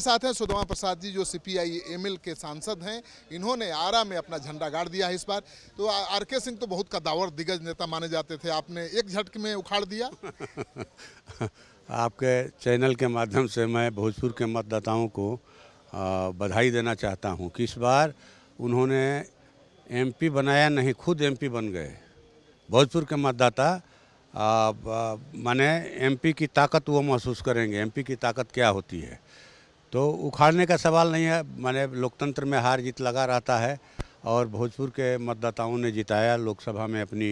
हमारे साथ हैं सुदमा प्रसाद जी जो सी पी के सांसद हैं इन्होंने आरा में अपना झंडा गाड़ दिया है इस बार तो आर के सिंह तो बहुत कदावर दिग्गज नेता माने जाते थे आपने एक झटके में उखाड़ दिया आपके चैनल के माध्यम से मैं भोजपुर के मतदाताओं को बधाई देना चाहता हूँ कि इस बार उन्होंने एम बनाया नहीं खुद एम बन गए भोजपुर के मतदाता माने एमपी की ताकत वो महसूस करेंगे एमपी की ताकत क्या होती है तो उखाड़ने का सवाल नहीं है मैंने लोकतंत्र में हार जीत लगा रहता है और भोजपुर के मतदाताओं ने जिताया लोकसभा में अपनी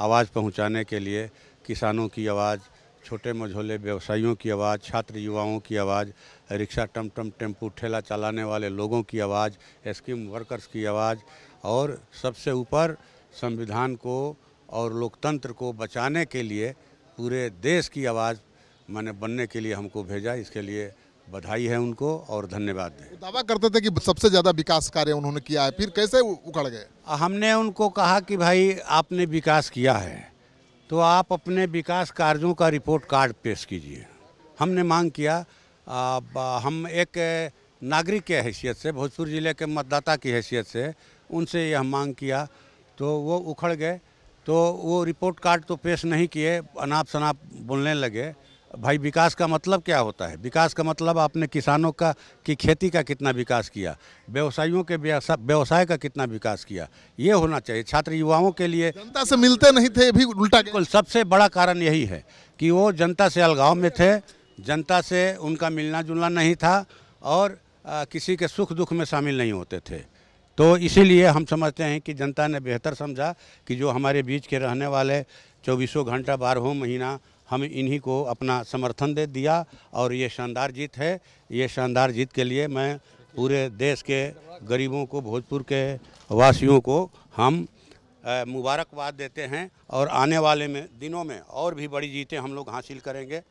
आवाज़ पहुंचाने के लिए किसानों की आवाज़ छोटे मझोले व्यवसायियों की आवाज़ छात्र युवाओं की आवाज़ रिक्शा टम टम टेम्पू ठेला चलाने वाले लोगों की आवाज़ स्कीम वर्कर्स की आवाज़ और सबसे ऊपर संविधान को और लोकतंत्र को बचाने के लिए पूरे देश की आवाज़ मैंने बनने के लिए हमको भेजा इसके लिए बधाई है उनको और धन्यवाद दें दावा करते थे कि सबसे ज़्यादा विकास कार्य उन्होंने किया है फिर कैसे उखड़ गए हमने उनको कहा कि भाई आपने विकास किया है तो आप अपने विकास कार्यों का रिपोर्ट कार्ड पेश कीजिए हमने मांग किया आ, हम एक नागरिक के हैसियत से भोजपुर ज़िले के मतदाता की हैसियत से उनसे यह मांग किया तो वो उखड़ गए तो वो रिपोर्ट कार्ड तो पेश नहीं किए अनाप शनाप बोलने लगे भाई विकास का मतलब क्या होता है विकास का मतलब आपने किसानों का की खेती का कितना विकास किया व्यवसायियों के व्यवसाय का कितना विकास किया ये होना चाहिए छात्र युवाओं के लिए जनता से मिलते नहीं थे भी उल्टा बिल्कुल सबसे बड़ा कारण यही है कि वो जनता से अलगाव में थे जनता से उनका मिलना जुलना नहीं था और आ, किसी के सुख दुख में शामिल नहीं होते थे तो इसीलिए हम समझते हैं कि जनता ने बेहतर समझा कि जो हमारे बीच के रहने वाले चौबीसों घंटा बारहों महीना हम इन्हीं को अपना समर्थन दे दिया और ये शानदार जीत है ये शानदार जीत के लिए मैं पूरे देश के गरीबों को भोजपुर के वासियों को हम मुबारकबाद देते हैं और आने वाले में दिनों में और भी बड़ी जीतें हम लोग हासिल करेंगे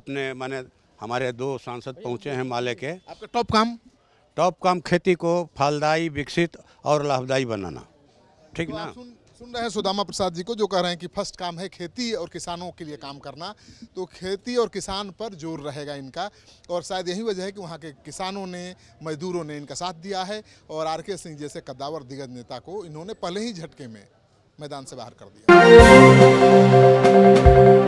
अपने माने हमारे दो सांसद पहुंचे हैं माले के आपका टॉप काम टॉप काम खेती को फलदायी विकसित और लाभदायी बनाना ठीक तो ना सुन रहे हैं सुदामा प्रसाद जी को जो कह रहे हैं कि फर्स्ट काम है खेती और किसानों के लिए काम करना तो खेती और किसान पर जोर रहेगा इनका और शायद यही वजह है कि वहाँ के किसानों ने मजदूरों ने इनका साथ दिया है और आर के सिंह जैसे कद्दावर दिग्गज नेता को इन्होंने पहले ही झटके में मैदान से बाहर कर दिया